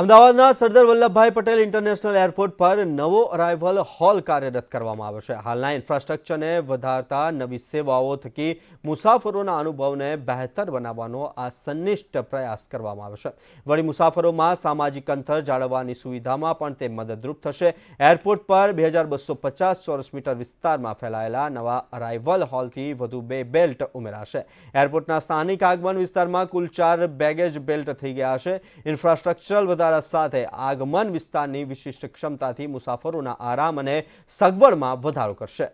અમદાવાદના Sardar Vallabhbhai Patel international airport પર નવો અરાઇવલ હોલ કાર્યરત કરવામાં આવ્યો છે. આના ઇન્ફ્રાસ્ટ્રક્ચરને વધારતા નવી સેવાઓથી મુસાફરોના અનુભવને બેહતર બનાવવાનો આ સનિષ્ઠ પ્રયાસ કરવામાં આવ્યો છે. વળી મુસાફરોમાં સામાજિક અંતર જાળવવાની સુવિધામાં પણ તે મદદરૂપ થશે. એરપોર્ટ પર 2250 ચોરસ મીટર વિસ્તારમાં ફેલાયેલો નવો અરાઇવલ હોલ થી વધુ બે બેલ્ટ ઉમેરાશે. એરપોર્ટના સ્થાનિક આગમન વિસ્તારમાં કુલ 4 બેગેજ બેલ્ટ થઈ ગયા છે. ઇન્ફ્રાસ્ટ્રક્ચરલ વધારા સાથે આગમન વિસ્તારની વિશિષ્ટ ક્ષમતાથી મુસાફરોના આરામ અને સગવડમાં વધારો કરશે